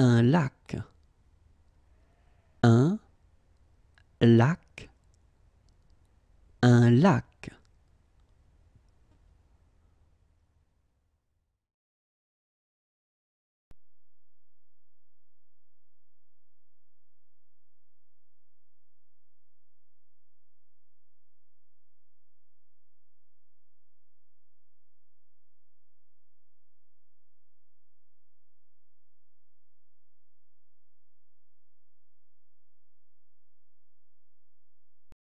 un lac. Un lac. Un lac.